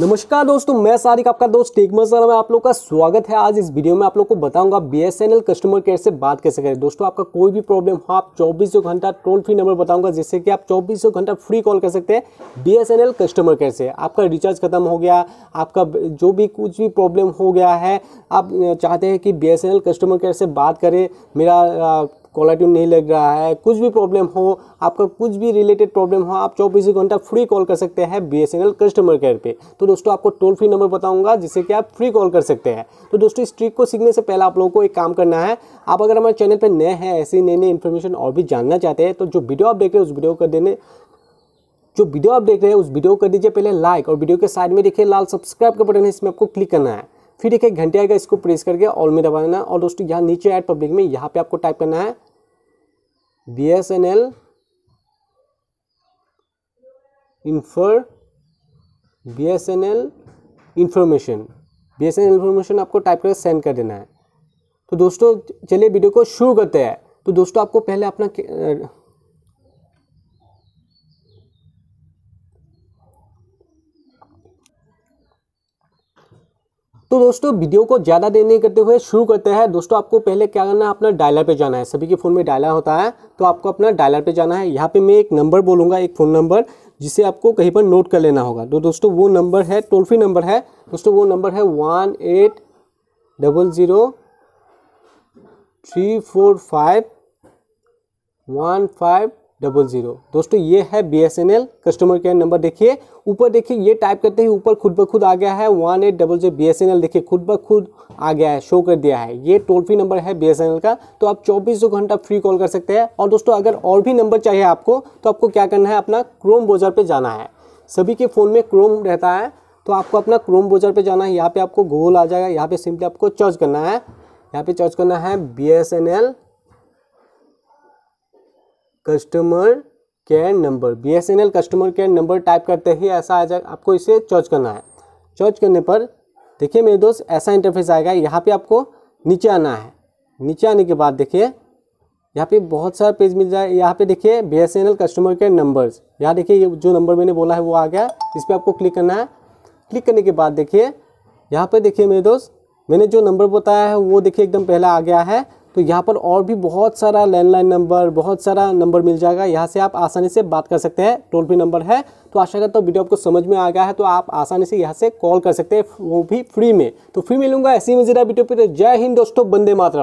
नमस्कार दोस्तों मैं सारिक आपका दोस्त टेक सर में आप लोग का स्वागत है आज इस वीडियो में आप लोग को बताऊंगा एल कस्टमर केयर से बात कैसे करें दोस्तों आपका कोई भी प्रॉब्लम हो आप चौबीसों घंटा टोल फ्री नंबर बताऊंगा जिससे कि आप चौबीसों घंटा फ्री कॉल कर सकते हैं एल कस्टमर केयर से आपका रिचार्ज खत्म हो गया आपका जो भी कुछ भी प्रॉब्लम हो गया है आप चाहते हैं कि बी कस्टमर केयर से बात करें मेरा कॉलर ट्यून नहीं लग रहा है कुछ भी प्रॉब्लम हो आपका कुछ भी रिलेटेड प्रॉब्लम हो आप चौबीस घंटा फ्री कॉल कर सकते हैं बी कस्टमर केयर पर तो दोस्तों आपको टोल फ्री नंबर बताऊँगा जिससे कि आप फ्री कॉल कर सकते हैं तो दोस्तों इस ट्रिक को सीखने से पहले आप लोगों को एक काम करना है आप अगर हमारे चैनल पर नए हैं ऐसे नई नई इन्फॉर्मेशन और भी जानना चाहते हैं तो जो वीडियो आप देख रहे हैं उस वीडियो को देने जो वीडियो आप देख रहे हैं उस वीडियो को कर दीजिए पहले लाइक और वीडियो के साइड में देखिए लाल सब्सक्राइब का बटन है इसमें आपको क्लिक करना है फिर एक एक घंटे आएगा इसको प्रेस करके ऑल में दबा देना और दोस्तों यहाँ नीचे ऐड पब्लिक में यहाँ पे आपको टाइप करना है बी एस एन एल इन्फर B S N L information B S N L information आपको टाइप करके सेंड कर देना है तो दोस्तों चलिए वीडियो को शुरू करते हैं तो दोस्तों आपको पहले अपना तो दोस्तों वीडियो को ज़्यादा देर नहीं करते हुए शुरू करते हैं दोस्तों आपको पहले क्या करना है अपना डायलर पे जाना है सभी के फ़ोन में डायलर होता है तो आपको अपना डायलर पे जाना है यहाँ पे मैं एक नंबर बोलूँगा एक फ़ोन नंबर जिसे आपको कहीं पर नोट कर लेना होगा तो दोस्तों वो नंबर है टोल फ्री नंबर है दोस्तों वो नंबर है one eight double zero three four five one five double zero दोस्तों ये है B S N L customer care number देखिए ऊपर देखिए ये टाइप करते ही ऊपर खुद ब खुद आ गया है one eight double zero B S N L देखिए खुद ब खुद आ गया है शो कर दिया है ये टोल फ्री नंबर है बी एस एन एल का तो आप चौबीसों घंटा फ्री कॉल कर सकते हैं और दोस्तों अगर और भी नंबर चाहिए आपको तो आपको क्या करना है अपना क्रोम ब्राउज़र पर जाना है सभी के फ़ोन में क्रोम रहता है तो आपको अपना क्रोम ब्राउज़र पर जाना है यहाँ पर आपको गूगल आ जाएगा यहाँ पर सिंपली आपको चर्च करना है यहाँ पर चर्च करना है B S N L customer care number B S N L customer care number type करते ही ऐसा आ जाएगा आपको इसे चॉर्च करना है चॉर्च करने पर देखिए मेरे दोस्त ऐसा इंटरफेस आएगा यहाँ पे आपको नीचे आना है नीचे आने के बाद देखिए यहाँ पे बहुत सारा पेज मिल जाए यहाँ पे देखिए B S N L customer care numbers यहाँ देखिए ये जो नंबर मैंने बोला है वो आ गया इस पर आपको क्लिक करना है क्लिक करने के बाद देखिए यहाँ पे देखिए मेरे दोस्त मैंने जो नंबर बताया है वो देखिए एकदम पहला आ गया है तो यहाँ पर और भी बहुत सारा लैंडलाइन नंबर बहुत सारा नंबर मिल जाएगा यहाँ से आप आसानी से बात कर सकते हैं टोल फ्री नंबर है तो आशा करता हूँ वीडियो आपको समझ में आ गया है तो आप आसानी से यहाँ से कॉल कर सकते हैं वो भी फ्री में तो फ्री मिलूंगा ऐसी मजेदार वीडियो पर तो जय हिंद दोस्तों बंदे मात्रा